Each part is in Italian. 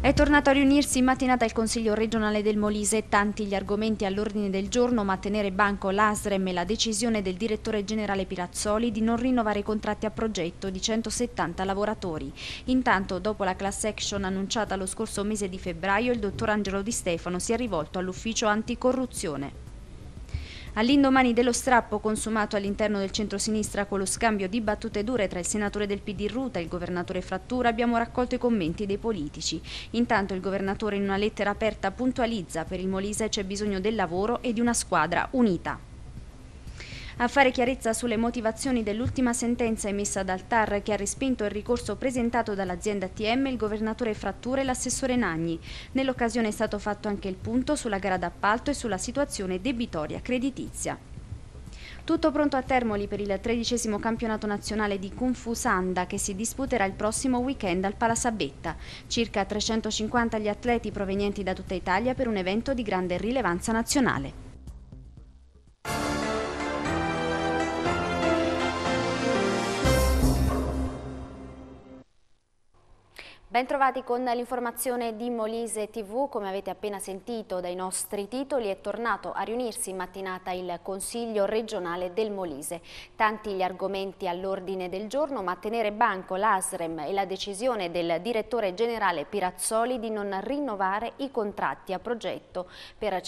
È tornato a riunirsi in mattinata il Consiglio regionale del Molise, tanti gli argomenti all'ordine del giorno, ma tenere banco l'ASREM e la decisione del direttore generale Pirazzoli di non rinnovare i contratti a progetto di 170 lavoratori. Intanto, dopo la class action annunciata lo scorso mese di febbraio, il dottor Angelo Di Stefano si è rivolto all'ufficio anticorruzione. All'indomani dello strappo consumato all'interno del centro-sinistra con lo scambio di battute dure tra il senatore del PD Ruta e il governatore Frattura abbiamo raccolto i commenti dei politici. Intanto il governatore in una lettera aperta puntualizza per il Molise c'è bisogno del lavoro e di una squadra unita. A fare chiarezza sulle motivazioni dell'ultima sentenza emessa dal TAR che ha respinto il ricorso presentato dall'azienda TM il governatore Fratture e l'assessore Nagni. Nell'occasione è stato fatto anche il punto sulla gara d'appalto e sulla situazione debitoria creditizia. Tutto pronto a Termoli per il tredicesimo campionato nazionale di Kung Fu Sanda che si disputerà il prossimo weekend al Palasabetta. Circa 350 gli atleti provenienti da tutta Italia per un evento di grande rilevanza nazionale. Bentrovati con l'informazione di Molise TV, come avete appena sentito dai nostri titoli è tornato a riunirsi in mattinata il Consiglio regionale del Molise. Tanti gli argomenti all'ordine del giorno ma tenere banco l'ASREM e la decisione del direttore generale Pirazzoli di non rinnovare i contratti a progetto per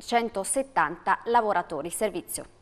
170 lavoratori. Servizio.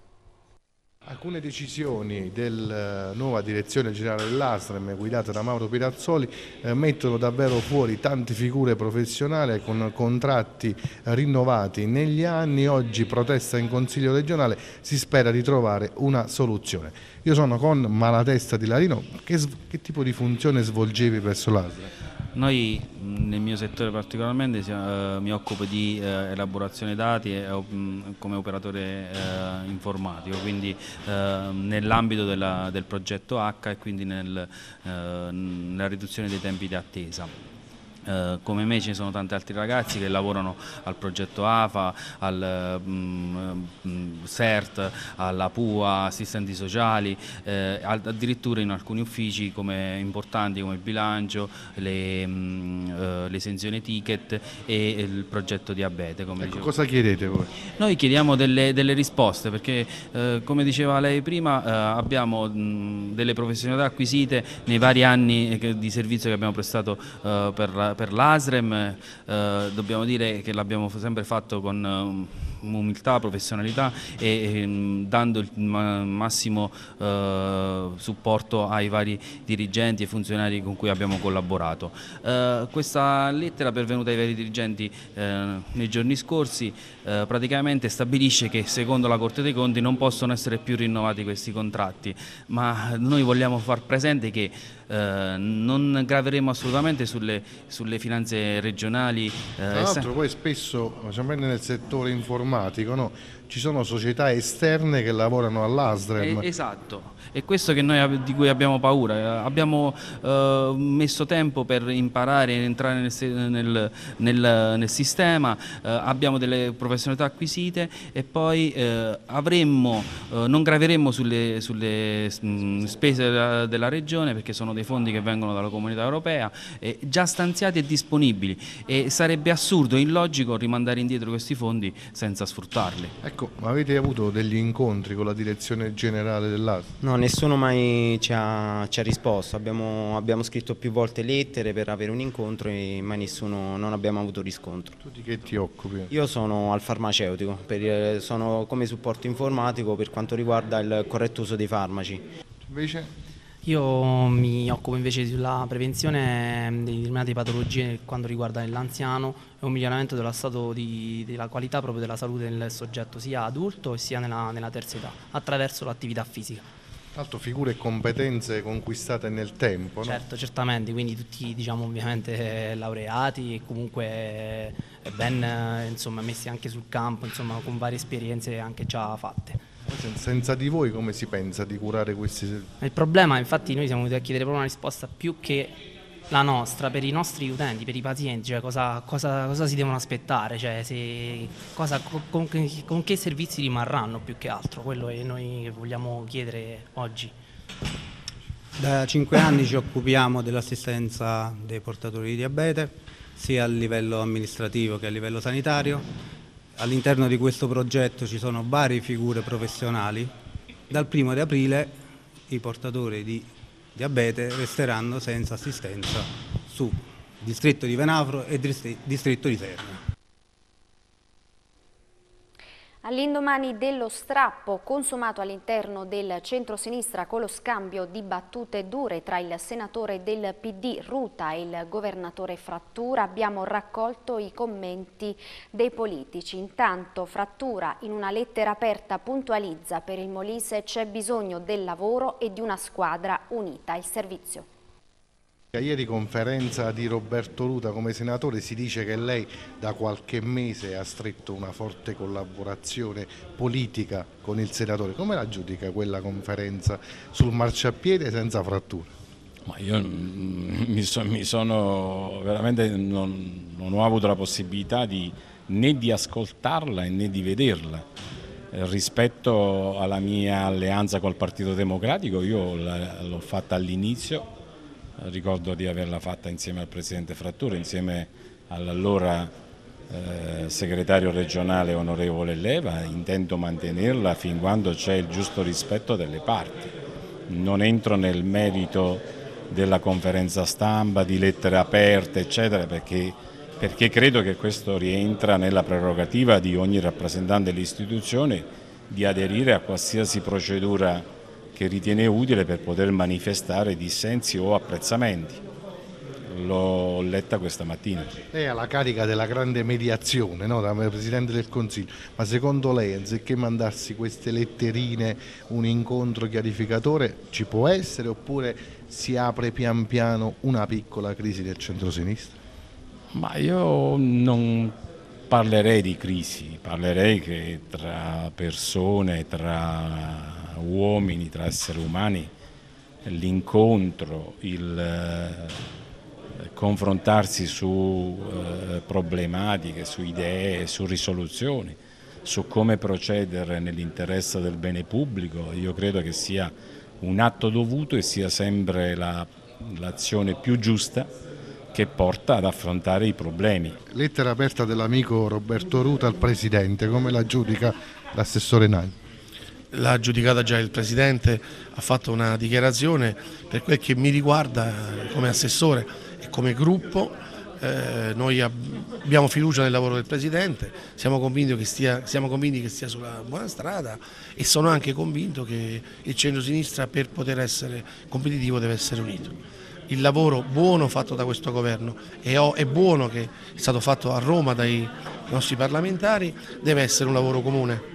Alcune decisioni della eh, nuova direzione generale dell'Astrem guidata da Mauro Pirazzoli eh, mettono davvero fuori tante figure professionali con contratti rinnovati negli anni, oggi protesta in Consiglio regionale, si spera di trovare una soluzione. Io sono con Malatesta di Larino, che, che tipo di funzione svolgevi presso l'Astrem? Noi nel mio settore particolarmente siamo, eh, mi occupo di eh, elaborazione dati e, um, come operatore eh, informatico, quindi eh, nell'ambito del progetto H e quindi nel, eh, nella riduzione dei tempi di attesa. Eh, come me ci sono tanti altri ragazzi che lavorano al progetto AFA, al mm, mm, CERT, alla PUA, assistenti sociali, eh, addirittura in alcuni uffici come, importanti come il bilancio, le, mm, eh, l'esenzione ticket e il progetto diabete. Ecco, cosa chiedete voi? Noi chiediamo delle, delle risposte perché come diceva lei prima abbiamo delle professionalità acquisite nei vari anni di servizio che abbiamo prestato per per l'ASREM, eh, dobbiamo dire che l'abbiamo sempre fatto con eh, umiltà, professionalità e, e ehm, dando il ma massimo eh, supporto ai vari dirigenti e funzionari con cui abbiamo collaborato. Eh, questa lettera pervenuta ai vari dirigenti eh, nei giorni scorsi eh, praticamente stabilisce che secondo la Corte dei Conti non possono essere più rinnovati questi contratti, ma noi vogliamo far presente che eh, non graveremo assolutamente sulle, sulle finanze regionali. Eh, Tra l'altro poi spesso, sempre nel settore informatico, informatico, no? ci sono società esterne che lavorano all'ASDREM. esatto, è questo noi, di cui abbiamo paura. Abbiamo eh, messo tempo per imparare e entrare nel, nel, nel, nel sistema, eh, abbiamo delle professionalità acquisite e poi eh, avremmo, eh, non graveremmo sulle, sulle mh, mm, spese della, della, regione perché sono dei fondi che vengono dalla comunità europea, già stanziati e disponibili e sarebbe assurdo e illogico rimandare indietro questi fondi senza sfruttarli. Ecco, ma avete avuto degli incontri con la direzione generale dell'ASL? No, nessuno mai ci ha, ci ha risposto, abbiamo, abbiamo, scritto più volte lettere per avere un incontro e mai nessuno, non abbiamo avuto riscontro. Tu di che ti occupi? Io sono al farmaceutico, per, sono come supporto informatico per quanto riguarda il corretto uso dei farmaci. Invece? Io mi occupo invece della prevenzione di determinate patologie per quanto riguarda l'anziano e un miglioramento dello stato di, della qualità proprio della salute del soggetto sia adulto sia nella, nella terza età attraverso l'attività fisica. Tanto figure e competenze conquistate nel tempo. No? Certo, certamente, quindi tutti diciamo ovviamente eh, laureati e comunque eh, ben eh, insomma, messi anche sul campo, insomma, con varie esperienze anche già fatte. Senza di voi come si pensa di curare questi... Il problema infatti noi siamo venuti a chiedere proprio una risposta più che la nostra per i nostri utenti, per i pazienti, cioè cosa, cosa, cosa si devono aspettare, cioè se, cosa, con, con, che servizi rimarranno più che altro, quello che noi vogliamo chiedere oggi. Da cinque anni ci occupiamo dell'assistenza dei portatori di diabete, sia a livello amministrativo che a livello sanitario. All'interno di questo progetto ci sono varie figure professionali. Dal primo di aprile i portatori di diabete resteranno senza assistenza su distretto di Venafro e distretto di Serra. All'indomani dello strappo consumato all'interno del centro-sinistra con lo scambio di battute dure tra il senatore del PD Ruta e il governatore Frattura abbiamo raccolto i commenti dei politici. Intanto Frattura in una lettera aperta puntualizza per il Molise c'è bisogno del lavoro e di una squadra unita. Il servizio. Ieri conferenza di Roberto Luta come senatore si dice che lei da qualche mese ha stretto una forte collaborazione politica con il senatore. Come la giudica quella conferenza sul marciapiede senza fratture? Ma io mi, so, mi sono veramente non, non, ho avuto la possibilità di, né di ascoltarla né di vederla. Eh, rispetto alla mia alleanza col Partito Democratico, io l'ho fatta all'inizio ricordo di averla fatta insieme al Presidente Frattura, insieme all'allora eh, segretario regionale onorevole Leva, intendo mantenerla fin quando c'è il giusto rispetto delle parti. Non entro nel merito della conferenza stampa, di lettere aperte, eccetera, perché, perché credo che questo rientra nella prerogativa di ogni rappresentante dell'istituzione di aderire a qualsiasi procedura che ritiene utile per poter manifestare dissensi o apprezzamenti. L'ho letta questa mattina. Lei ha la carica della grande mediazione no? da Presidente del Consiglio, ma secondo lei anziché mandarsi queste letterine un incontro chiarificatore ci può essere oppure si apre pian piano una piccola crisi del centrosinistra? Ma io non parlerei di crisi, parlerei che tra persone, tra uomini, tra esseri umani, l'incontro, il eh, confrontarsi su eh, problematiche, su idee, su risoluzioni, su come procedere nell'interesse del bene pubblico, io credo che sia un atto dovuto e sia sempre l'azione più giusta che porta ad affrontare i problemi. Lettera aperta dell'amico Roberto Ruta al Presidente, come la giudica l'assessore Nagli? l'ha giudicata già il Presidente, ha fatto una dichiarazione, per quel che mi riguarda eh, come assessore e come gruppo eh, noi abbiamo fiducia nel lavoro del Presidente, siamo convinti, che stia, siamo convinti che stia sulla buona strada e sono anche convinto che il centro-sinistra per poter essere competitivo deve essere unito il lavoro buono fatto da questo governo e è buono che è stato fatto a Roma dai nostri parlamentari deve essere un lavoro comune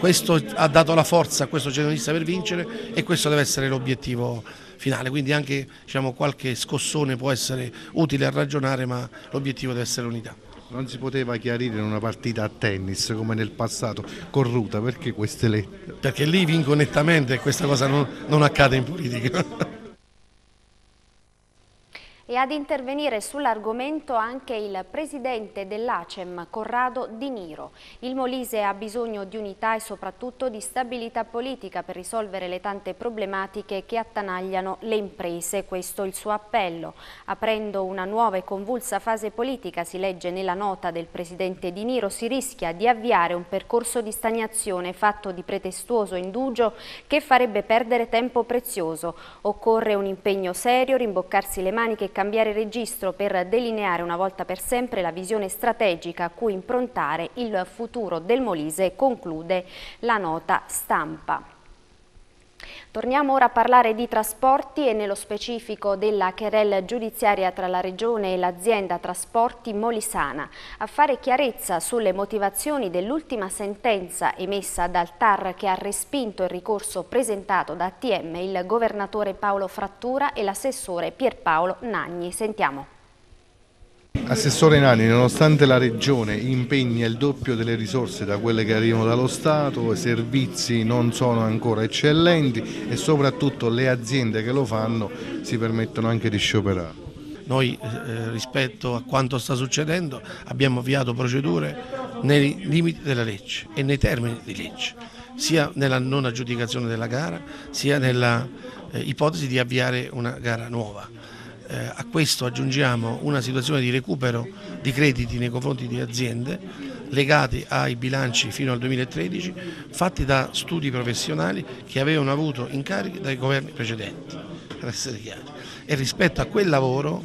questo ha dato la forza a questo centralista per vincere e questo deve essere l'obiettivo finale, quindi anche diciamo, qualche scossone può essere utile a ragionare ma l'obiettivo deve essere l'unità. Non si poteva chiarire in una partita a tennis come nel passato, corruta, perché queste lettere? Perché lì vinco nettamente e questa cosa non, non accade in politica. E ad intervenire sull'argomento anche il presidente dell'ACEM, Corrado Di Niro. Il Molise ha bisogno di unità e soprattutto di stabilità politica per risolvere le tante problematiche che attanagliano le imprese. Questo è il suo appello. Aprendo una nuova e convulsa fase politica, si legge nella nota del presidente Di Niro, si rischia di avviare un percorso di stagnazione fatto di pretestuoso indugio che farebbe perdere tempo prezioso. Occorre un impegno serio, rimboccarsi le maniche e cambiare registro per delineare una volta per sempre la visione strategica a cui improntare il futuro del Molise, conclude la nota stampa. Torniamo ora a parlare di trasporti e nello specifico della querella giudiziaria tra la Regione e l'azienda Trasporti Molisana. A fare chiarezza sulle motivazioni dell'ultima sentenza emessa dal TAR che ha respinto il ricorso presentato da TM il governatore Paolo Frattura e l'assessore Pierpaolo Nagni. Sentiamo. Assessore Nani, nonostante la Regione impegni il doppio delle risorse da quelle che arrivano dallo Stato, i servizi non sono ancora eccellenti e soprattutto le aziende che lo fanno si permettono anche di scioperare. Noi eh, rispetto a quanto sta succedendo abbiamo avviato procedure nei limiti della legge e nei termini di legge, sia nella non aggiudicazione della gara, sia nell'ipotesi eh, di avviare una gara nuova. Eh, a questo aggiungiamo una situazione di recupero di crediti nei confronti di aziende legati ai bilanci fino al 2013 fatti da studi professionali che avevano avuto incarichi dai governi precedenti, per essere chiari. E rispetto a quel lavoro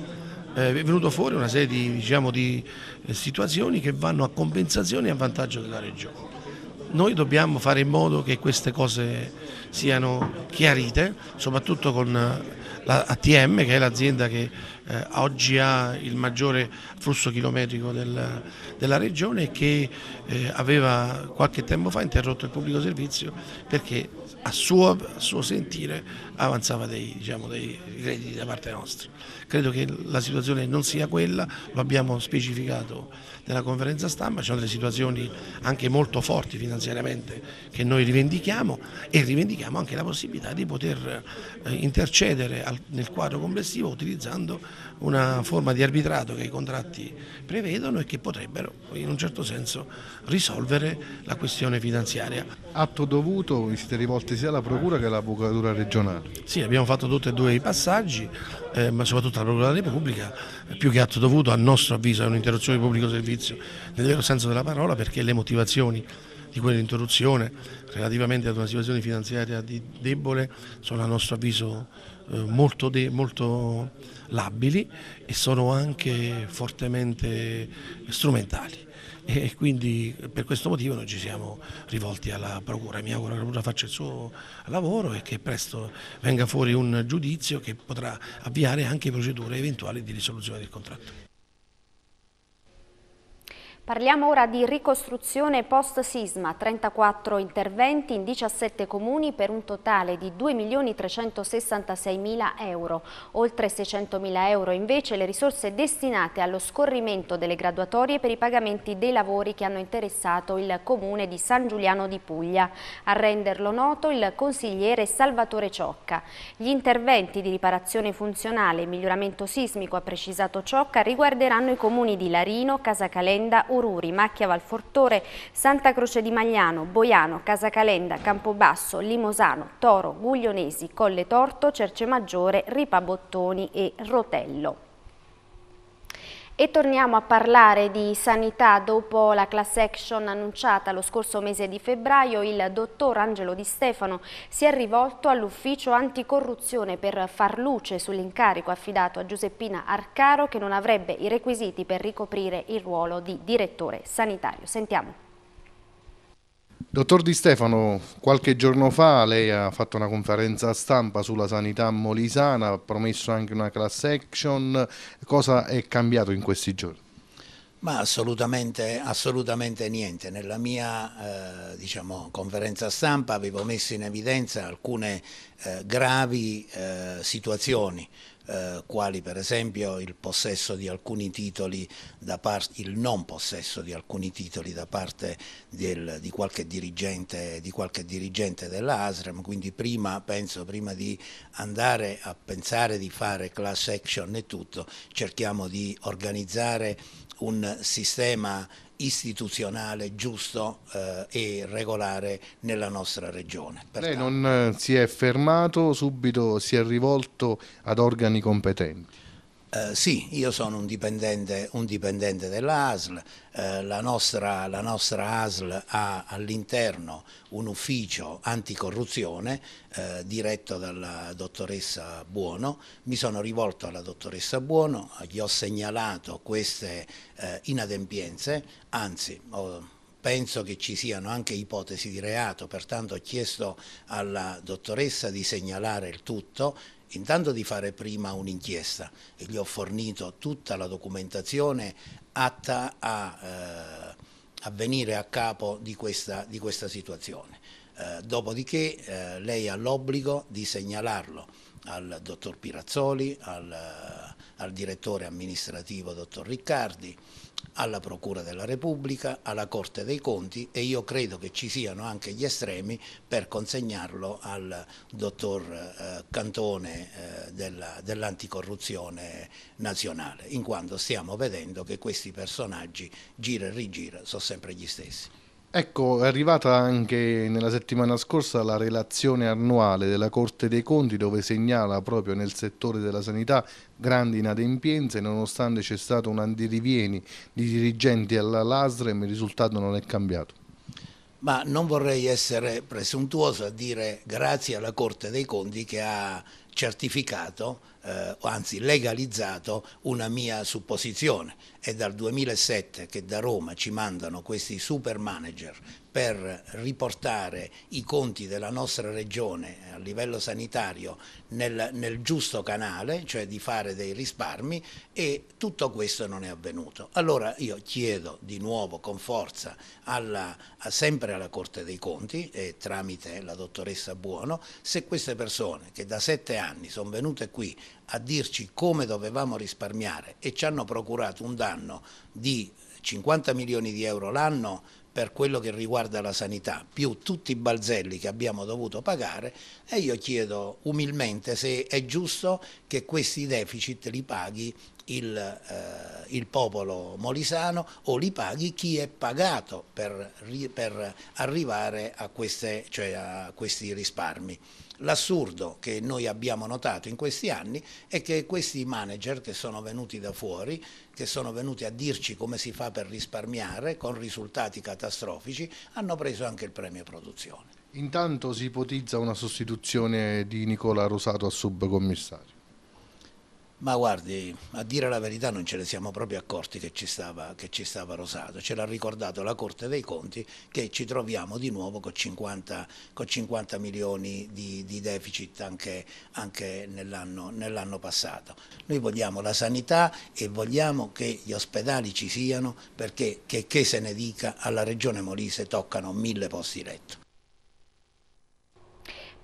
eh, è venuto fuori una serie di, diciamo, di eh, situazioni che vanno a compensazione e a vantaggio della Regione. Noi dobbiamo fare in modo che queste cose siano chiarite, soprattutto con la ATM che è l'azienda che eh, oggi ha il maggiore flusso chilometrico del, della regione e che eh, aveva qualche tempo fa interrotto il pubblico servizio perché a suo, a suo sentire avanzava dei, diciamo, dei crediti da parte nostra. Credo che la situazione non sia quella, lo abbiamo specificato nella conferenza stampa, ci sono delle situazioni anche molto forti finanziariamente che noi rivendichiamo e rivendichiamo anche la possibilità di poter eh, intercedere nel quadro complessivo utilizzando una forma di arbitrato che i contratti prevedono e che potrebbero in un certo senso risolvere la questione finanziaria. Atto dovuto, vi siete rivolti sia alla Procura che all'Avvocatura regionale? Sì, abbiamo fatto tutti e due i passaggi, eh, ma soprattutto alla Procura della Repubblica, più che atto dovuto a nostro avviso è un'interruzione di pubblico servizio nel vero senso della parola perché le motivazioni di quell'interruzione relativamente ad una situazione finanziaria debole sono a nostro avviso eh, molto, de molto labili e sono anche fortemente strumentali e quindi per questo motivo noi ci siamo rivolti alla Procura. Mi auguro che la Procura faccia il suo lavoro e che presto venga fuori un giudizio che potrà avviare anche procedure eventuali di risoluzione del contratto. Parliamo ora di ricostruzione post-sisma, 34 interventi in 17 comuni per un totale di 2.366.000 euro. Oltre 600.000 euro invece le risorse destinate allo scorrimento delle graduatorie per i pagamenti dei lavori che hanno interessato il comune di San Giuliano di Puglia. A renderlo noto il consigliere Salvatore Ciocca. Gli interventi di riparazione funzionale e miglioramento sismico, ha precisato Ciocca, riguarderanno i comuni di Larino, Casacalenda, Ururi, Macchia Valfortore, Santa Croce di Magliano, Boiano, Casacalenda, Campobasso, Limosano, Toro, Guglionesi, Colle Torto, Cercemaggiore, Ripabottoni e Rotello. E torniamo a parlare di sanità dopo la class action annunciata lo scorso mese di febbraio. Il dottor Angelo Di Stefano si è rivolto all'ufficio anticorruzione per far luce sull'incarico affidato a Giuseppina Arcaro che non avrebbe i requisiti per ricoprire il ruolo di direttore sanitario. Sentiamo. Dottor Di Stefano, qualche giorno fa lei ha fatto una conferenza stampa sulla sanità molisana, ha promesso anche una class action, cosa è cambiato in questi giorni? Ma assolutamente, assolutamente niente. Nella mia eh, diciamo, conferenza stampa avevo messo in evidenza alcune eh, gravi eh, situazioni eh, quali per esempio il, possesso di alcuni titoli parte, il non possesso di alcuni titoli da parte del, di, qualche dirigente, di qualche dirigente dell'ASREM, quindi prima, penso, prima di andare a pensare di fare class action e tutto, cerchiamo di organizzare un sistema istituzionale giusto eh, e regolare nella nostra regione. Pertanto... Lei non eh, si è fermato, subito si è rivolto ad organi competenti. Eh, sì, io sono un dipendente, un dipendente dell'ASL, eh, la, nostra, la, nostra, ASL ha all'interno un ufficio anticorruzione eh, diretto dalla dottoressa Buono, mi sono rivolto alla dottoressa Buono, gli ho segnalato queste eh, inadempienze, anzi ho penso che ci siano anche ipotesi di reato, pertanto ho chiesto alla dottoressa di segnalare il tutto intanto di fare prima un'inchiesta e gli ho fornito tutta la documentazione atta a, eh, a venire a capo di questa, di questa situazione. Eh, dopodiché eh, lei ha l'obbligo di segnalarlo al dottor Pirazzoli, al, eh, al direttore amministrativo dottor Riccardi, alla Procura della Repubblica, alla Corte dei Conti e io credo che ci siano anche gli estremi per consegnarlo al dottor eh, Cantone eh, dell'anticorruzione nazionale, in quanto stiamo vedendo che questi personaggi gira e rigira sono sempre gli stessi. Ecco, è arrivata anche nella settimana scorsa la relazione annuale della Corte dei Conti dove segnala proprio nel settore della sanità grandi inadempienze, nonostante c'è stato un andirivieni di dirigenti alla LASREM, il risultato non è cambiato. Ma non vorrei essere presuntuoso a dire grazie alla Corte dei Conti che ha certificato eh, anzi legalizzato una mia supposizione. È dal 2007 che da Roma ci mandano questi super manager per riportare i conti della nostra regione a livello sanitario nel, nel, giusto canale, cioè di fare dei risparmi e tutto questo non è avvenuto. Allora io chiedo di nuovo con forza alla, sempre alla Corte dei Conti e tramite la dottoressa Buono se queste persone che da sette anni sono venute qui a dirci come dovevamo risparmiare e ci hanno procurato un danno di 50 milioni di euro l'anno per quello che riguarda la sanità, più tutti i balzelli che abbiamo dovuto pagare e io chiedo umilmente se è giusto che questi deficit li paghi il, eh, il popolo molisano o li paghi chi è pagato per, per arrivare a, queste, cioè a questi risparmi. L'assurdo che noi abbiamo notato in questi anni è che questi manager che sono venuti da fuori, che sono venuti a dirci come si fa per risparmiare con risultati catastrofici, hanno preso anche il premio produzione. Intanto si ipotizza una sostituzione di Nicola Rosato a subcommissario. Ma guardi, a dire la verità non ce ne siamo proprio accorti che ci stava, che ci stava rosato, ce l'ha ricordato la Corte dei Conti che ci troviamo di nuovo con 50, con 50 milioni di, di, deficit anche, anche nell'anno nell passato. Noi vogliamo la sanità e vogliamo che gli ospedali ci siano perché che, che se ne dica alla Regione Molise toccano mille posti letto.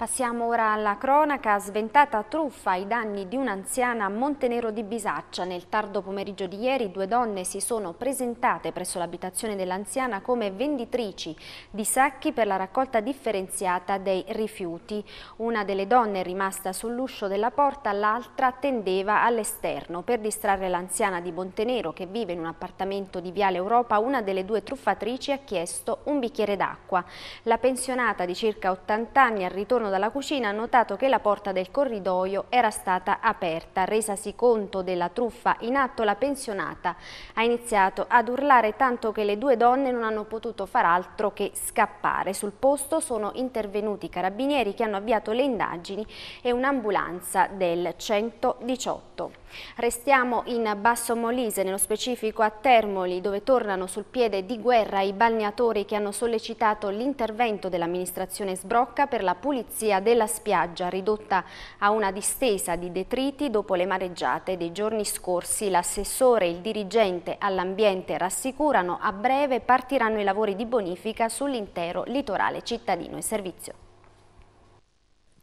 Passiamo ora alla cronaca, sventata truffa ai danni di un'anziana a Montenero di Bisaccia. Nel tardo pomeriggio di ieri due donne si sono presentate presso l'abitazione dell'anziana come venditrici di sacchi per la raccolta differenziata dei rifiuti. Una delle donne è rimasta sull'uscio della porta, l'altra tendeva all'esterno. Per distrarre l'anziana di Montenero che vive in un appartamento di Viale Europa, una delle due truffatrici ha chiesto un bicchiere d'acqua. La pensionata di circa 80 anni al ritorno dalla cucina ha notato che la porta del corridoio era stata aperta. Resasi conto della truffa in atto, la pensionata ha iniziato ad urlare tanto che le due donne non hanno potuto far altro che scappare. Sul posto sono intervenuti i carabinieri che hanno avviato le indagini e un'ambulanza del 118. Restiamo in Basso Molise, nello specifico a Termoli, dove tornano sul piede di guerra i balneatori che hanno sollecitato l'intervento dell'amministrazione Sbrocca per la pulizia della spiaggia, ridotta a una distesa di detriti dopo le mareggiate dei giorni scorsi. L'assessore e il dirigente all'ambiente rassicurano a breve partiranno i lavori di bonifica sull'intero litorale cittadino e servizio.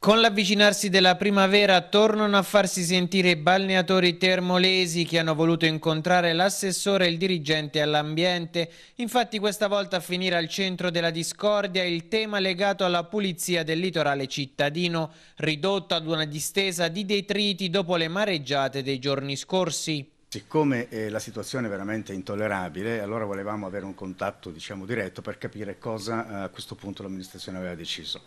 Con l'avvicinarsi della primavera tornano a farsi sentire i balneatori termolesi che hanno voluto incontrare l'assessore e il dirigente all'ambiente. Infatti questa volta a finire al centro della discordia il tema legato alla pulizia del litorale cittadino, ridotto ad una distesa di detriti dopo le mareggiate dei giorni scorsi. Siccome eh, la situazione è veramente intollerabile, allora volevamo avere un contatto diciamo, diretto per capire cosa eh, a questo punto l'amministrazione aveva deciso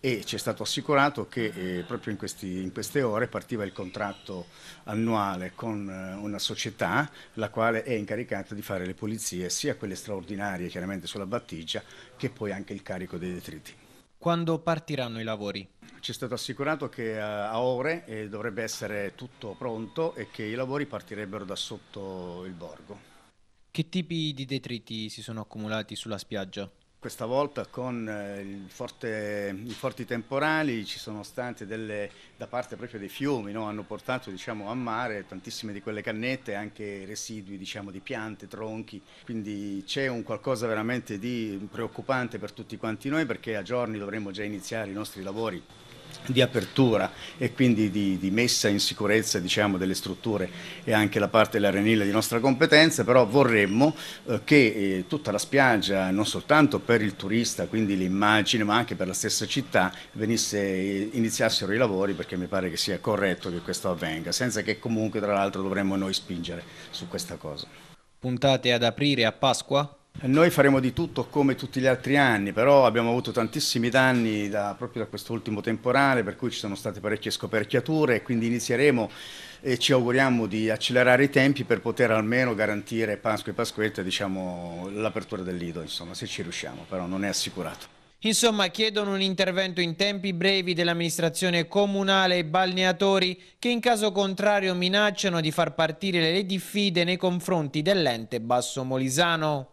e ci è stato assicurato che eh, proprio in, questi, in, queste ore partiva il contratto annuale con eh, una società la quale è incaricata di fare le pulizie sia quelle straordinarie chiaramente sulla battigia che poi anche il carico dei detriti. Quando partiranno i lavori? Ci è stato assicurato che eh, a, ore eh, dovrebbe essere tutto pronto e che i lavori partirebbero da sotto il borgo. Che tipi di detriti si sono accumulati sulla spiaggia? questa volta con eh, forte, i forti temporali ci sono state delle, da parte proprio dei fiumi, no? hanno portato diciamo, a mare tantissime di quelle cannette, anche residui diciamo, di piante, tronchi, quindi c'è un qualcosa veramente di preoccupante per tutti quanti noi perché a giorni dovremmo già iniziare i nostri lavori di apertura e quindi di, di messa in sicurezza diciamo, delle strutture e anche la parte dell'arenile di nostra competenza, però vorremmo eh, che eh, tutta la spiaggia, non soltanto per il turista, quindi l'immagine, ma anche per la stessa città, venisse, eh, iniziassero i lavori perché mi pare che sia corretto che questo avvenga, senza che comunque tra l'altro dovremmo noi spingere su questa cosa. Puntate ad aprire a Pasqua? Noi faremo di tutto come tutti gli altri anni, però abbiamo avuto tantissimi danni da, proprio da quest'ultimo temporale, per cui ci sono state parecchie scoperchiature e quindi inizieremo e ci auguriamo di accelerare i tempi per poter almeno garantire Pasqua e Pasquetta diciamo, l'apertura del Lido, insomma, se ci riusciamo, però non è assicurato. Insomma, chiedono un intervento in tempi brevi dell'amministrazione comunale e balneatori che in caso contrario minacciano di far partire le diffide nei confronti dell'ente basso molisano.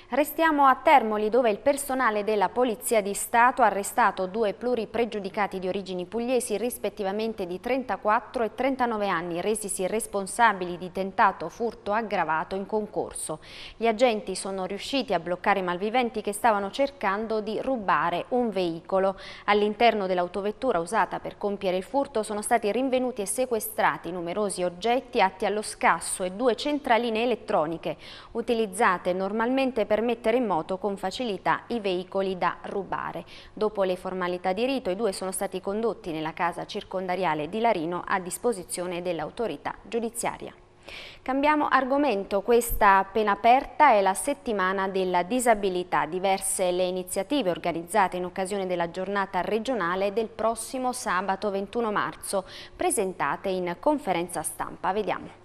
Restiamo a Termoli dove il personale della Polizia di Stato ha arrestato due pluripregiudicati di origini pugliesi rispettivamente di 34 e 39 anni resisi responsabili di tentato furto aggravato in concorso. Gli agenti sono riusciti a bloccare i malviventi che stavano cercando di rubare un veicolo. All'interno dell'autovettura usata per compiere il furto sono stati rinvenuti e sequestrati numerosi oggetti atti allo scasso e due centraline elettroniche utilizzate normalmente per mettere in moto con facilità i veicoli da rubare. Dopo le formalità di rito, i due sono stati condotti nella casa circondariale di Larino a disposizione dell'autorità giudiziaria. Cambiamo argomento, questa appena aperta è la settimana della disabilità, diverse le iniziative organizzate in occasione della giornata regionale del prossimo sabato 21 marzo, presentate in conferenza stampa. Vediamo.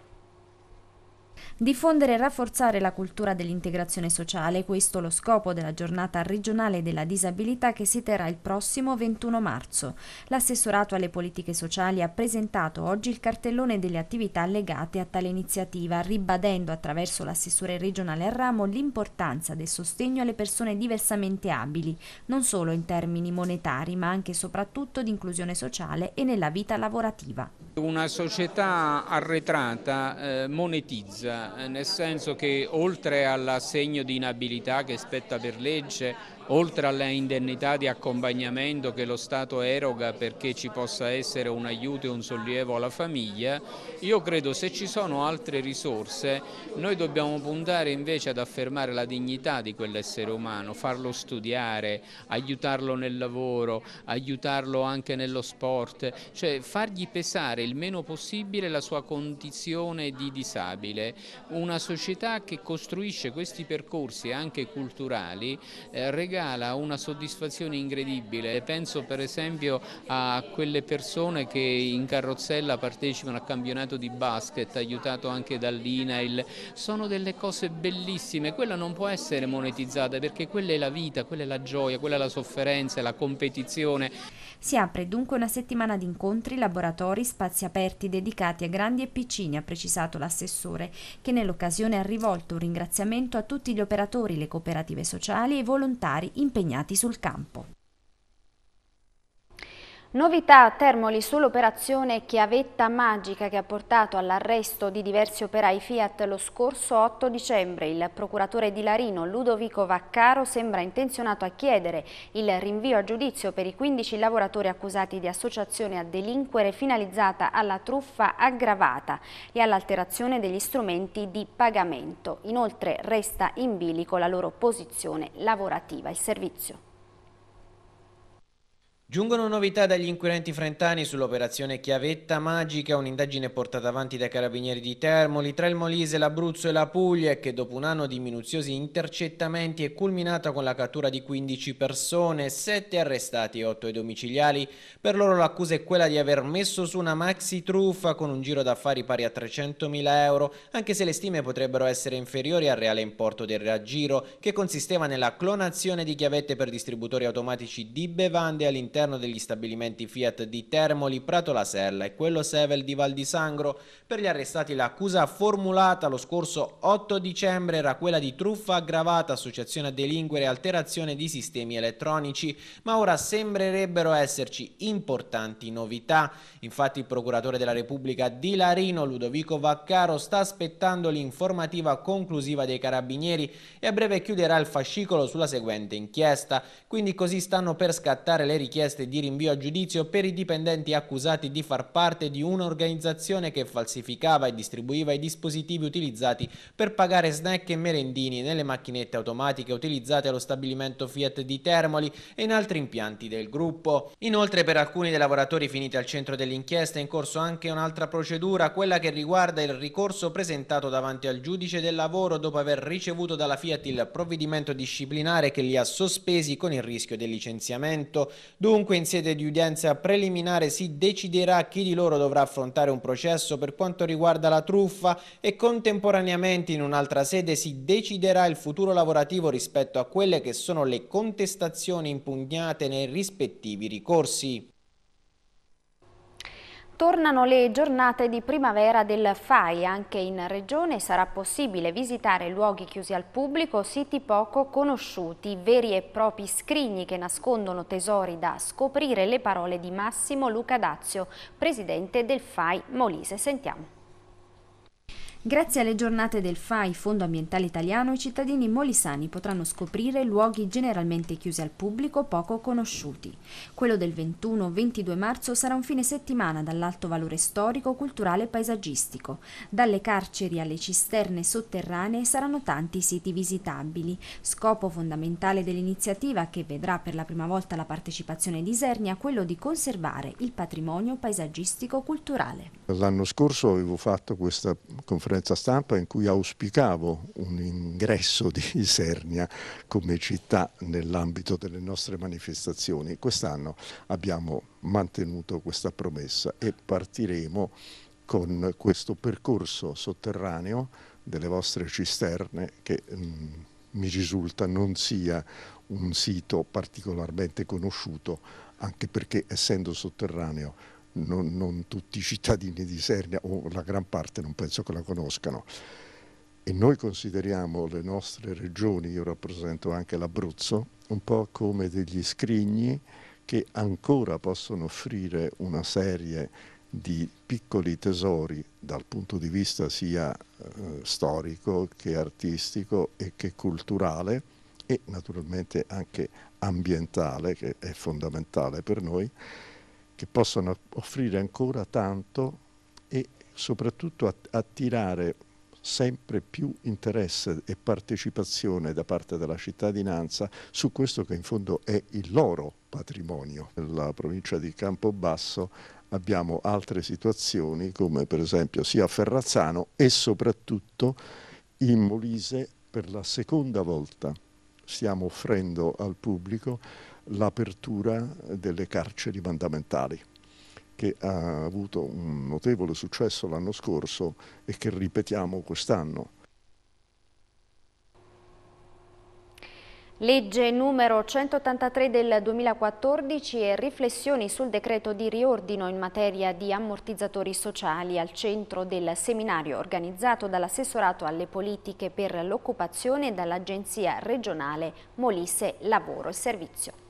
Diffondere e rafforzare la cultura dell'integrazione sociale, questo è lo scopo della giornata regionale della disabilità che si terrà il prossimo 21 marzo. L'assessorato alle politiche sociali ha presentato oggi il cartellone delle attività legate a tale iniziativa, ribadendo attraverso l'assessore regionale a ramo l'importanza del sostegno alle persone diversamente abili, non solo in termini monetari ma anche e soprattutto di inclusione sociale e nella vita lavorativa. Una società arretrata eh, monetizza, eh, nel senso che oltre all'assegno di inabilità che spetta per legge oltre alle indennità di accompagnamento che lo Stato eroga perché ci possa essere un aiuto e un sollievo alla famiglia, io credo se ci sono altre risorse noi dobbiamo puntare invece ad affermare la dignità di quell'essere umano, farlo studiare, aiutarlo nel lavoro, aiutarlo anche nello sport, cioè fargli pesare il meno possibile la sua condizione di disabile. Una società che costruisce questi percorsi anche culturali eh, regala una soddisfazione incredibile. Penso per esempio a quelle persone che in carrozzella partecipano al campionato di basket, aiutato anche dall'INAIL. Sono delle cose bellissime, quella non può essere monetizzata perché quella è la vita, quella è la gioia, quella è la sofferenza, è la competizione. Si apre dunque una settimana di incontri, laboratori, spazi aperti dedicati a grandi e piccini, ha precisato l'assessore, che nell'occasione ha rivolto un ringraziamento a tutti gli operatori, le cooperative sociali e i volontari militari impegnati sul campo. Novità a Termoli sull'operazione Chiavetta Magica che ha portato all'arresto di diversi operai Fiat lo scorso 8 dicembre. Il procuratore di Larino Ludovico Vaccaro sembra intenzionato a chiedere il rinvio a giudizio per i 15 lavoratori accusati di associazione a delinquere finalizzata alla truffa aggravata e all'alterazione degli strumenti di pagamento. Inoltre resta in bilico la loro posizione lavorativa. Il servizio. Giungono novità dagli inquirenti frentani sull'operazione Chiavetta Magica, un'indagine portata avanti dai carabinieri di Termoli tra il Molise, l'Abruzzo e la Puglia che dopo un anno di minuziosi intercettamenti è culminata con la cattura di 15 persone, 7 arrestati e 8 ai domiciliari. Per loro l'accusa è quella di aver messo su una maxi truffa con un giro d'affari pari a 300.000 euro, anche se le stime potrebbero essere inferiori al reale importo del raggiro che consisteva nella clonazione di chiavette per distributori automatici di bevande all'interno all'interno degli stabilimenti Fiat di Termoli, Prato La Sella e quello Sevel di Val di Sangro. Per gli arrestati l'accusa formulata lo scorso 8 dicembre era quella di truffa aggravata, associazione a delinquere e alterazione di sistemi elettronici, ma ora sembrerebbero esserci importanti novità. Infatti il procuratore della Repubblica di Larino, Ludovico Vaccaro, sta aspettando l'informativa conclusiva dei carabinieri e a breve chiuderà il fascicolo sulla seguente inchiesta. Quindi così stanno per scattare le richieste richieste di rinvio a giudizio per i dipendenti accusati di far parte di un'organizzazione che falsificava e distribuiva i dispositivi utilizzati per pagare snack e merendini nelle macchinette automatiche utilizzate allo stabilimento Fiat di Termoli e in altri impianti del gruppo. Inoltre per alcuni dei lavoratori finiti al centro dell'inchiesta è in corso anche un'altra procedura, quella che riguarda il ricorso presentato davanti al giudice del lavoro dopo aver ricevuto dalla Fiat il provvedimento disciplinare che li ha sospesi con il rischio del licenziamento. Dunque Dunque in sede di udienza preliminare si deciderà chi di loro dovrà affrontare un processo per quanto riguarda la truffa e contemporaneamente in un'altra sede si deciderà il futuro lavorativo rispetto a quelle che sono le contestazioni impugnate nei rispettivi ricorsi. Tornano le giornate di primavera del FAI, anche in regione sarà possibile visitare luoghi chiusi al pubblico, siti poco conosciuti, veri e propri scrigni che nascondono tesori da scoprire le parole di Massimo Luca Dazio, presidente del FAI Molise. Sentiamo. Grazie alle giornate del FAI, Fondo Ambientale Italiano, i cittadini molisani potranno scoprire luoghi generalmente chiusi al pubblico poco conosciuti. Quello del 21-22 marzo sarà un fine settimana dall'alto valore storico, culturale e paesaggistico. Dalle carceri alle cisterne sotterranee saranno tanti i siti visitabili. Scopo fondamentale dell'iniziativa, che vedrà per la prima volta la partecipazione di Isernia, quello di conservare il patrimonio paesaggistico-culturale. L'anno scorso avevo fatto questa conferenza conferenza stampa in cui auspicavo un ingresso di Isernia come città nell'ambito delle nostre manifestazioni. Quest'anno abbiamo mantenuto questa promessa e partiremo con questo percorso sotterraneo delle vostre cisterne che mh, mm, mi risulta non sia un sito particolarmente conosciuto anche perché essendo sotterraneo non, non tutti i cittadini di Sernia o la gran parte non penso che la conoscano. E noi consideriamo le nostre regioni, io rappresento anche l'Abruzzo, un po' come degli scrigni che ancora possono offrire una serie di piccoli tesori dal punto di vista sia eh, storico che artistico e che culturale e naturalmente anche ambientale che è fondamentale per noi che possono offrire ancora tanto e soprattutto attirare sempre più interesse e partecipazione da parte della cittadinanza su questo che in fondo è il loro patrimonio. Nella provincia di Campobasso abbiamo altre situazioni come per esempio sia a Ferrazzano e soprattutto in Molise per la seconda volta stiamo offrendo al pubblico l'apertura delle carceri mandamentali che ha avuto un notevole successo l'anno scorso e che ripetiamo quest'anno. Legge numero 183 del 2014 e riflessioni sul decreto di riordino in materia di ammortizzatori sociali al centro del seminario organizzato dall'assessorato alle politiche per l'occupazione e dall'agenzia regionale Molise Lavoro e Servizio.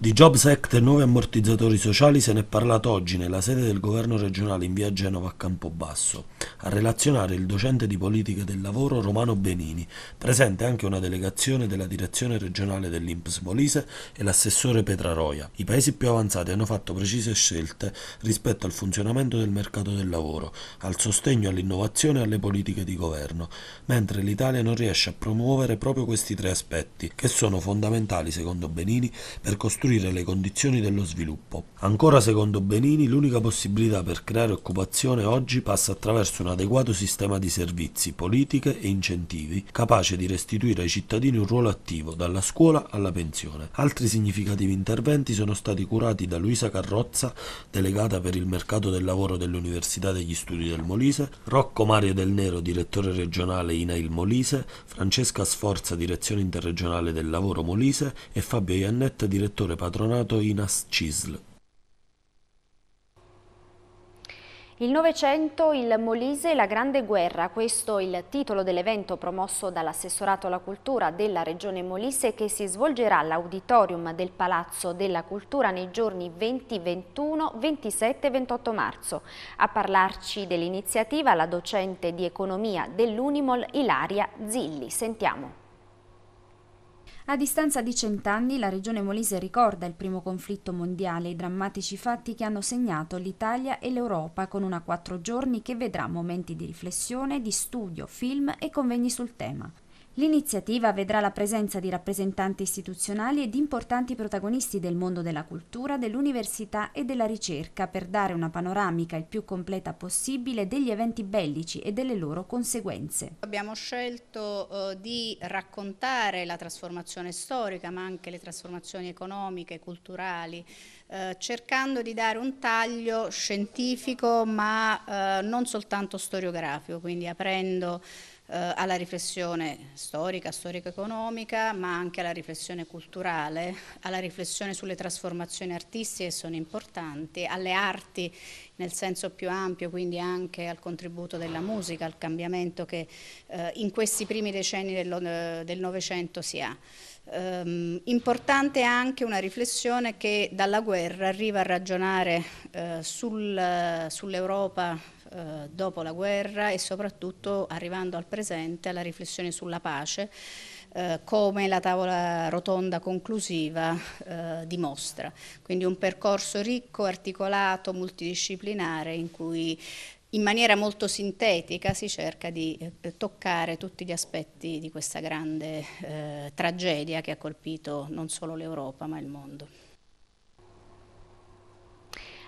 Di Jobs Act e nuovi ammortizzatori sociali se ne è parlato oggi nella sede del governo regionale in via Genova a Campobasso, a relazionare il docente di politica del lavoro Romano Benini, presente anche una delegazione della direzione regionale dell'Imps Molise e l'assessore Petraroia. I paesi più avanzati hanno fatto precise scelte rispetto al funzionamento del mercato del lavoro, al sostegno all'innovazione e alle politiche di governo, mentre l'Italia non riesce a promuovere proprio questi tre aspetti, che sono fondamentali secondo Benini per costruire costruire le condizioni dello sviluppo. Ancora secondo Benini, l'unica possibilità per creare occupazione oggi passa attraverso un adeguato sistema di servizi, politiche e incentivi, capace di restituire ai cittadini un ruolo attivo, dalla scuola alla pensione. Altri significativi interventi sono stati curati da Luisa Carrozza, delegata per il mercato del lavoro dell'Università degli Studi del Molise, Rocco Mario Del Nero, direttore regionale INAIL Molise, Francesca Sforza, direzione interregionale del lavoro Molise e Fabio Iannetta, direttore patronato Inas Cisl. Il Novecento, il Molise e la Grande Guerra, questo il titolo dell'evento promosso dall'assessorato alla cultura della regione Molise che si svolgerà all'auditorium del Palazzo della Cultura nei giorni 20, 21, 27 e 28 marzo. A parlarci dell'iniziativa la docente di economia dell'Unimol Ilaria Zilli. Sentiamo. A distanza di cent'anni la regione Molise ricorda il primo conflitto mondiale e i drammatici fatti che hanno segnato l'Italia e l'Europa con una quattro giorni che vedrà momenti di riflessione, di studio, film e convegni sul tema. L'iniziativa vedrà la presenza di rappresentanti istituzionali e di importanti protagonisti del mondo della cultura, dell'università e della ricerca per dare una panoramica il più completa possibile degli eventi bellici e delle loro conseguenze. Abbiamo scelto eh, di raccontare la trasformazione storica ma anche le trasformazioni economiche, culturali, eh, cercando di dare un taglio scientifico ma eh, non soltanto storiografico, quindi aprendo eh, alla riflessione storica, storico-economica, ma anche alla riflessione culturale, alla riflessione sulle trasformazioni artistiche che sono importanti, alle arti nel senso più ampio, quindi anche al contributo della musica, al cambiamento che eh, in questi primi decenni del Novecento si ha. Um, importante anche una riflessione che dalla guerra arriva a ragionare eh, sul, sull'Europa eh, dopo la guerra e soprattutto arrivando al presente alla riflessione sulla pace eh, come la tavola rotonda conclusiva eh, dimostra. Quindi un percorso ricco, articolato, multidisciplinare in cui in maniera molto sintetica si cerca di eh, eh toccare tutti gli aspetti di questa grande eh, tragedia che ha colpito non solo l'Europa ma il mondo.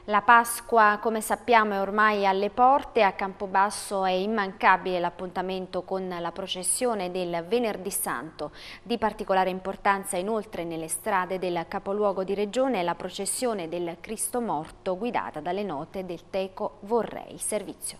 La Pasqua, come sappiamo, è ormai alle porte, a Campobasso è immancabile l'appuntamento con la processione del Venerdì Santo. Di particolare importanza inoltre nelle strade del capoluogo di regione è la processione del Cristo Morto guidata dalle note del Teco Vorrei. Servizio.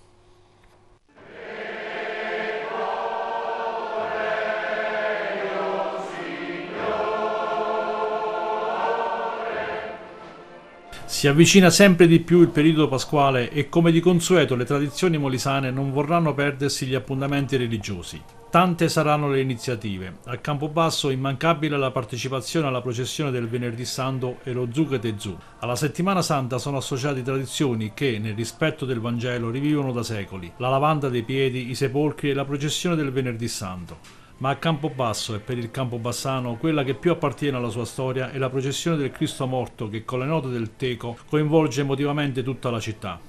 Si avvicina sempre di più il periodo pasquale e come di consueto le tradizioni molisane non vorranno perdersi gli appuntamenti religiosi. Tante saranno le iniziative. A Campobasso immancabile la partecipazione alla processione del Venerdì Santo e lo Zuketezu. Alla Settimana Santa sono associate tradizioni che, nel rispetto del Vangelo, rivivono da secoli. La lavanda dei piedi, i sepolcri e la processione del Venerdì Santo ma a Campobasso e per il Campobassano quella che più appartiene alla sua storia è la processione del Cristo morto che con le note del teco coinvolge emotivamente tutta la città.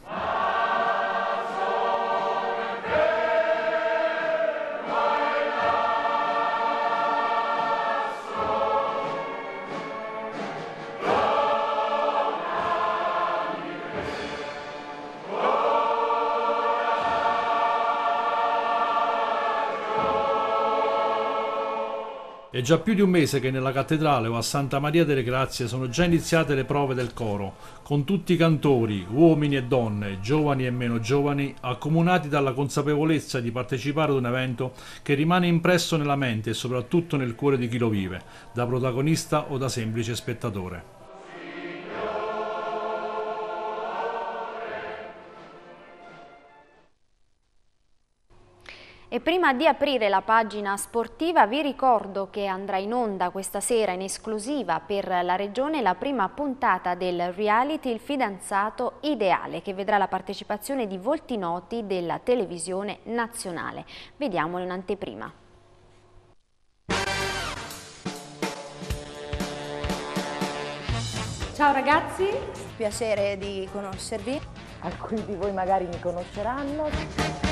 È già più di un mese che nella cattedrale o a Santa Maria delle Grazie sono già iniziate le prove del coro, con tutti i cantori, uomini e donne, giovani e meno giovani, accomunati dalla consapevolezza di partecipare ad un evento che rimane impresso nella mente e soprattutto nel cuore di chi lo vive, da protagonista o da semplice spettatore. E prima di aprire la pagina sportiva vi ricordo che andrà in onda questa sera in esclusiva per la Regione la prima puntata del reality Il fidanzato ideale che vedrà la partecipazione di volti noti della televisione nazionale. Vediamolo in anteprima. Ciao ragazzi, piacere di conoscervi. Alcuni ah, di voi magari mi conosceranno.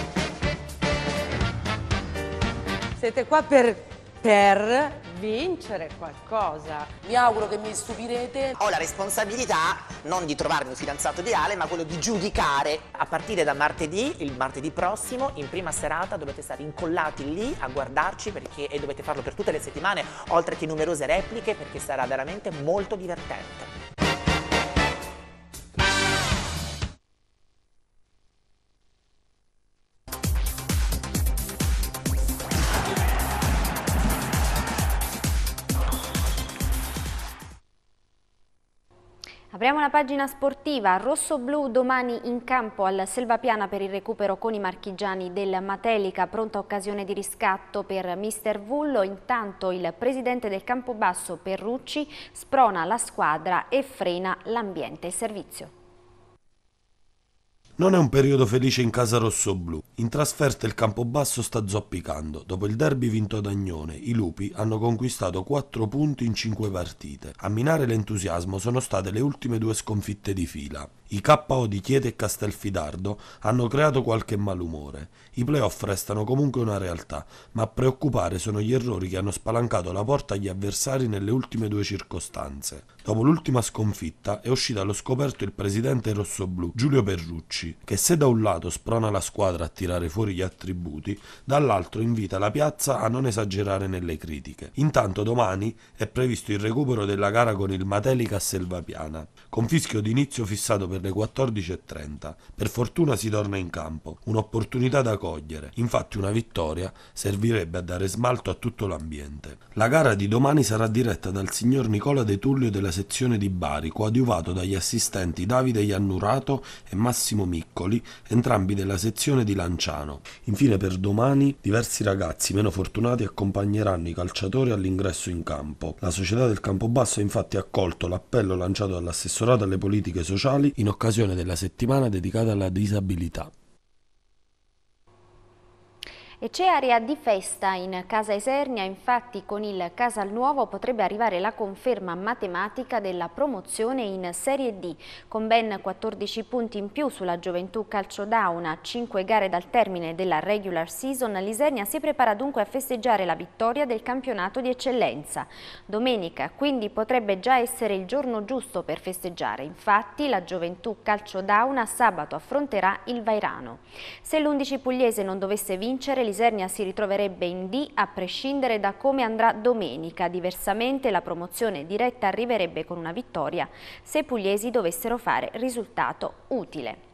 Siete qua per, per vincere qualcosa. Mi auguro che mi stupirete. Ho la responsabilità non di trovarmi un fidanzato ideale, ma quello di giudicare. A partire da martedì, il martedì prossimo, in prima serata dovete stare incollati lì a guardarci perché, e dovete farlo per tutte le settimane, oltre che numerose repliche perché sarà veramente molto divertente. Apriamo la pagina sportiva, rosso-blu domani in campo al Selvapiana per il recupero con i marchigiani del Matelica, pronta occasione di riscatto per mister Vullo, intanto il presidente del Campobasso Perrucci sprona la squadra e frena l'ambiente servizio. Non è un periodo felice in casa rossoblù. In trasferta il Campobasso sta zoppicando. Dopo il derby vinto ad Agnone, i lupi hanno conquistato 4 punti in 5 partite. A minare l'entusiasmo sono state le ultime due sconfitte di fila. I KO di Chieti e Castelfidardo hanno creato qualche malumore. I playoff restano comunque una realtà, ma a preoccupare sono gli errori che hanno spalancato la porta agli avversari nelle ultime due circostanze. Dopo l'ultima sconfitta è uscito allo scoperto il presidente rossoblù Giulio Perrucci, che se da un lato sprona la squadra a tirare fuori gli attributi, dall'altro invita la piazza a non esagerare nelle critiche. Intanto domani è previsto il recupero della gara con il Matelica a Selvapiana, con fischio d'inizio fissato per le 14.30. Per fortuna si torna in campo, un'opportunità da cogliere, infatti una vittoria servirebbe a dare smalto a tutto l'ambiente. La gara di domani sarà diretta dal signor Nicola De Tullio della sezione di Bari, coadiuvato dagli assistenti Davide Iannurato e Massimo Miccoli, entrambi della sezione di Lanciano. Infine per domani diversi ragazzi meno fortunati accompagneranno i calciatori all'ingresso in campo. La società del Campobasso ha infatti accolto l'appello lanciato dall'assessorato alle politiche sociali in in occasione della settimana dedicata alla disabilità. E c'è area di festa in Casa Esernia, infatti con il Casalnuovo potrebbe arrivare la conferma matematica della promozione in Serie D, con ben 14 punti in più sulla Gioventù Calcio Dauna, 5 gare dal termine della regular season, l'Isernia si prepara dunque a festeggiare la vittoria del campionato di eccellenza. Domenica quindi potrebbe già essere il giorno giusto per festeggiare, infatti la Gioventù Calcio Dauna sabato affronterà il Vairano. Se l'11 pugliese non dovesse vincere, l'Isernia si ritroverebbe in D a prescindere da come andrà domenica. Diversamente la promozione diretta arriverebbe con una vittoria se i pugliesi dovessero fare risultato utile.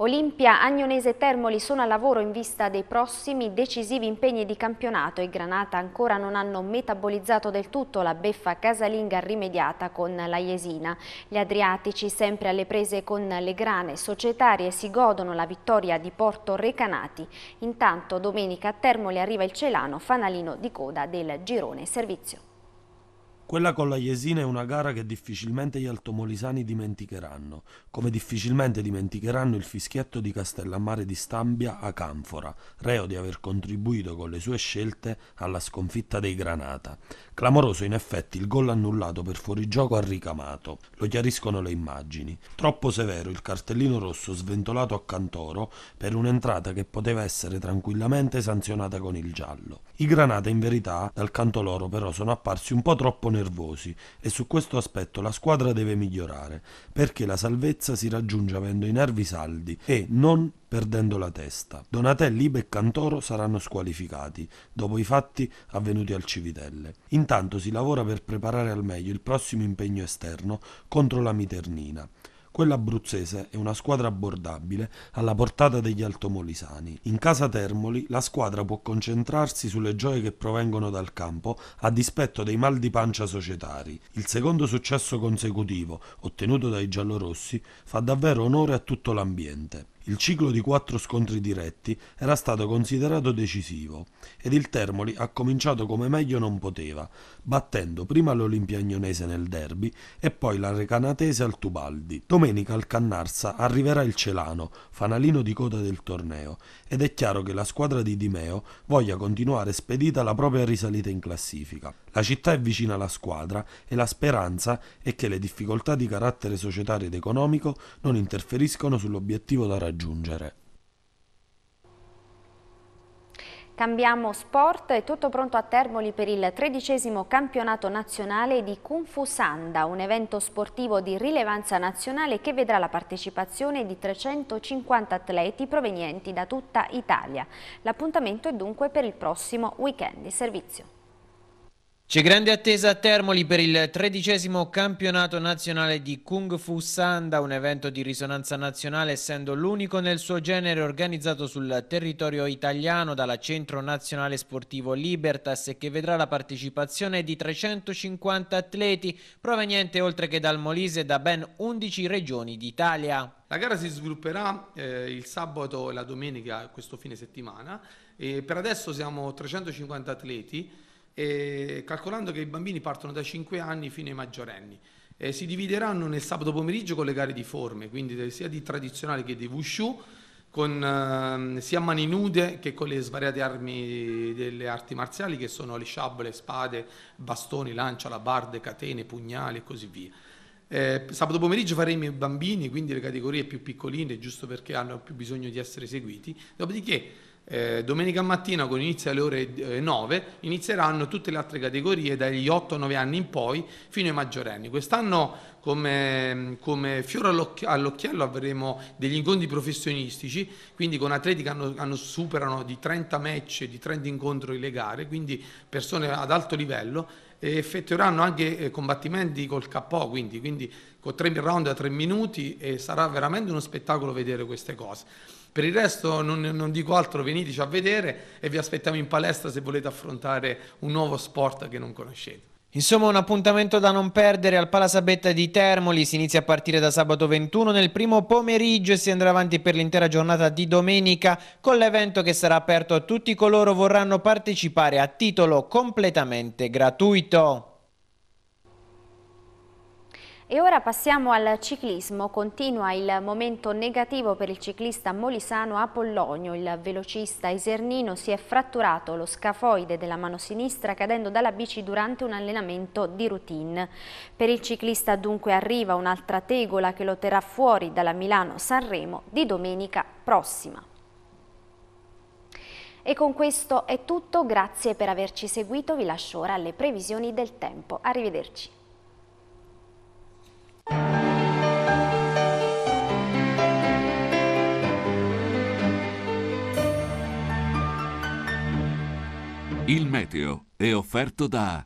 Olimpia, Agnonese e Termoli sono a lavoro in vista dei prossimi decisivi impegni di campionato. I Granata ancora non hanno metabolizzato del tutto la beffa casalinga rimediata con la Iesina. Gli Adriatici sempre alle prese con le grane societarie si godono la vittoria di Porto Recanati. Intanto domenica a Termoli arriva il Celano, fanalino di coda del girone servizio. Quella con la Jesina è una gara che difficilmente gli altomolisani dimenticheranno, come difficilmente dimenticheranno il fischietto di Castellammare di Stambia a Canfora, reo di aver contribuito con le sue scelte alla sconfitta dei Granata. Clamoroso in effetti il gol annullato per fuorigioco a Ricamato, lo chiariscono le immagini. Troppo severo il cartellino rosso sventolato a Cantoro per un'entrata che poteva essere tranquillamente sanzionata con il giallo. I Granata in verità dal canto loro però sono apparsi un po' troppo nervosi e su questo aspetto la squadra deve migliorare, perché la salvezza si raggiunge avendo i nervi saldi e non perdendo la testa. Donatelli, e Cantoro saranno squalificati dopo i fatti avvenuti al Civitelle. Intanto si lavora per preparare al meglio il prossimo impegno esterno contro la Miternina. Quella abruzzese è una squadra abbordabile alla portata degli altomolisani. In casa Termoli la squadra può concentrarsi sulle gioie che provengono dal campo a dispetto dei mal di pancia societari. Il secondo successo consecutivo ottenuto dai giallorossi fa davvero onore a tutto l'ambiente. Il ciclo di quattro scontri diretti era stato considerato decisivo ed il Termoli ha cominciato come meglio non poteva, battendo prima l'Olimpia Agnonese nel derby e poi la Recanatese al Tubaldi. Domenica al Cannarsa arriverà il Celano, fanalino di coda del torneo, ed è chiaro che la squadra di Di Meo voglia continuare spedita la propria risalita in classifica. La città è vicina alla squadra e la speranza è che le difficoltà di carattere societario ed economico non interferiscono sull'obiettivo da raggiungere. Cambiamo sport, è tutto pronto a Termoli per il tredicesimo campionato nazionale di Kung Fu Sanda, un evento sportivo di rilevanza nazionale che vedrà la partecipazione di 350 atleti provenienti da tutta Italia. L'appuntamento è dunque per il prossimo weekend di servizio. C'è grande attesa a Termoli per il tredicesimo campionato nazionale di Kung Fu Sanda, un evento di risonanza nazionale essendo l'unico nel suo genere organizzato sul territorio italiano dalla Centro Nazionale Sportivo Libertas e che vedrà la partecipazione di 350 atleti provenienti oltre che dal Molise da ben 11 regioni d'Italia. La gara si svilupperà eh, il sabato e la domenica questo fine settimana e per adesso siamo 350 atleti eh, calcolando che i bambini partono da 5 anni fino ai maggiorenni. Eh, si divideranno nel sabato pomeriggio con le gare di forme, quindi sia di tradizionale che di wushu, con eh, sia mani nude che con le svariate armi delle arti marziali che sono le sciabole, spade, bastoni, lancia, labarde, catene, pugnali e così via. Eh, sabato pomeriggio faremo i bambini, quindi le categorie più piccoline, giusto perché hanno più bisogno di essere seguiti. Dopodiché eh, domenica mattina con inizio alle ore 9 eh, inizieranno tutte le altre categorie dagli 8-9 anni in poi fino ai maggiorenni. Quest'anno come, come fiore all'occhiello avremo degli incontri professionistici, quindi con atleti che hanno, hanno, superano di 30 match, di 30 incontri le gare, quindi persone ad alto livello e effettueranno anche eh, combattimenti col KO, quindi, quindi con tre round da tre minuti e sarà veramente uno spettacolo vedere queste cose. Per il resto non, non, dico altro, veniteci a vedere e vi aspettiamo in palestra se volete affrontare un nuovo sport che non conoscete. Insomma un appuntamento da non perdere al Palasabetta di Termoli, si inizia a partire da sabato 21 nel primo pomeriggio e si andrà avanti per l'intera giornata di domenica con l'evento che sarà aperto a tutti coloro che vorranno partecipare a titolo completamente gratuito. E ora passiamo al ciclismo. Continua il momento negativo per il ciclista molisano Apollonio. Il velocista isernino si è fratturato lo scafoide della mano sinistra cadendo dalla bici durante un allenamento di routine. Per il ciclista dunque arriva un'altra tegola che lo terrà fuori dalla Milano-Sanremo di domenica prossima. E con questo è tutto, grazie per averci seguito, vi lascio ora alle previsioni del tempo. Arrivederci. Il meteo è offerto da...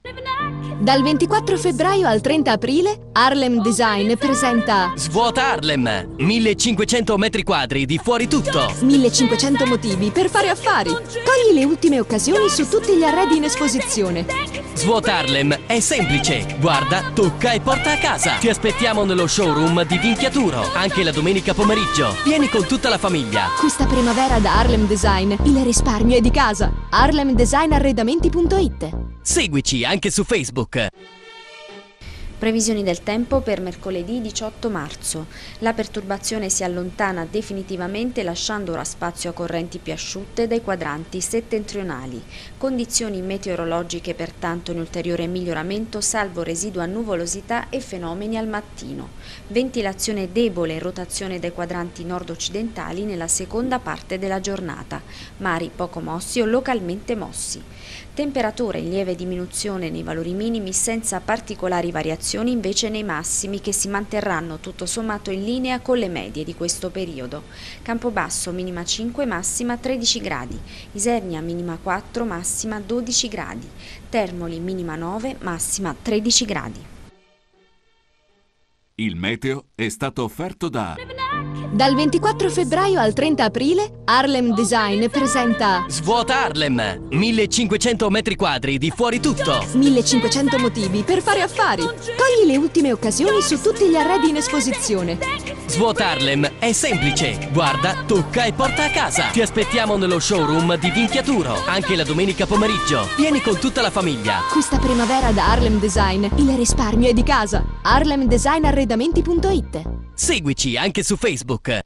Dal 24 febbraio al 30 aprile, Harlem Design presenta Svuota Harlem, 1500 metri quadri di fuori tutto. 1500 motivi per fare affari. Cogli le ultime occasioni su tutti gli arredi in esposizione. Svuota Harlem è semplice. Guarda, tocca e porta a casa. Ti aspettiamo nello showroom di Vinchiaturo, anche la domenica pomeriggio. Vieni con tutta la famiglia. Questa primavera da Harlem Design, il risparmio è di casa. harlemdesignarredamenti.it Seguici anche su Facebook. Previsioni del tempo per mercoledì 18 marzo. La perturbazione si allontana definitivamente lasciando ora spazio a correnti più asciutte dai quadranti settentrionali. Condizioni meteorologiche pertanto in ulteriore miglioramento salvo residua nuvolosità e fenomeni al mattino ventilazione debole e rotazione dei quadranti nord-occidentali nella seconda parte della giornata, mari poco mossi o localmente mossi. Temperature in lieve diminuzione nei valori minimi senza particolari variazioni invece nei massimi che si manterranno tutto sommato in linea con le medie di questo periodo. Campobasso minima 5, massima 13 gradi, Isernia minima 4, massima 12 gradi, Termoli minima 9, massima 13 gradi. Il meteo è stato offerto da... Dal 24 febbraio al 30 aprile, Harlem Design presenta Svuota Harlem! 1500 metri quadri di fuori tutto! 1500 motivi per fare affari! Cogli le ultime occasioni su tutti gli arredi in esposizione! Svuota Harlem è semplice! Guarda, tocca e porta a casa! Ti aspettiamo nello showroom di Vinchiaturo, anche la domenica pomeriggio! Vieni con tutta la famiglia! Questa primavera da Harlem Design, il risparmio è di casa! Harlem Design Arredamento arredamenti.it. Seguici anche su Facebook.